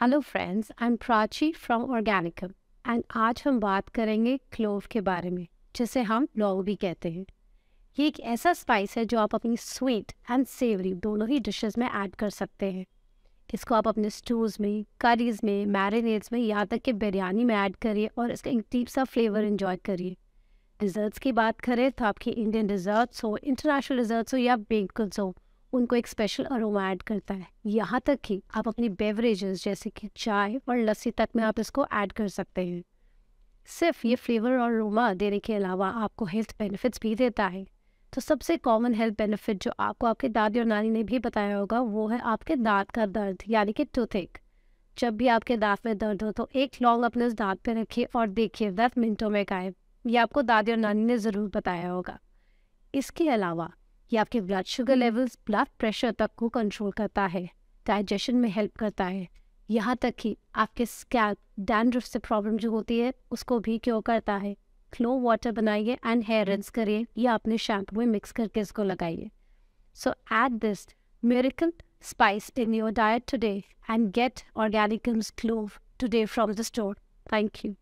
hello friends I am Prachi from Organicum and आज हम बात करेंगे क्लोव के बारे में जिसे हम लॉग भी कहते हैं ये एक ऐसा स्पाइस है जो आप अपनी स्वीट एंड सेवरी दोनों ही डिशेस में ऐड कर सकते हैं इसको आप अपने स्टूज में करीज में मैरिनेट्स में यहाँ तक कि बिरयानी में ऐड करिए और इसका एक डीप सा फ्लेवर इन्जॉय करिए डिज़र्ट्स की बात करें तो आपकी इंडियन डिज़र्ट्स हो इंटरनेशनल डिज़र्ट्स हो या बेकल्स हो उनको एक स्पेशल अरोमा ऐड करता है यहाँ तक कि आप अपनी बेवरेजेस जैसे कि चाय और लस्सी तक में आप इसको ऐड कर सकते हैं सिर्फ ये फ्लेवर और अरोमा देने के अलावा आपको हेल्थ बेनिफिट्स भी देता है तो सबसे कॉमन हेल्थ बेनिफिट जो आपको आपके दादी और नानी ने भी बताया होगा वो है आपके दांत का दर्द यानी कि टूथेक जब भी आपके दांत में दर्द हो तो एक लॉन्ग अपने उस दांत पर रखिए और देखिए दस मिनटों में गायब ये आपको दादी और नानी ने ज़रूर बताया होगा इसके अलावा ये आपके blood sugar levels blood pressure तक को कंट्रोल करता है डाइजेशन में हेल्प करता है यहाँ तक कि आपके स्कैल्प डैंड्रफ से प्रॉब्लम जो होती है उसको भी क्यों करता है क्लो वाटर बनाइए एंड हेयर रिंस करिए या अपने शैम्पू में मिक्स करके इसको लगाइए so add this miracle spice in your diet today and get Organicum's clove today from the store thank you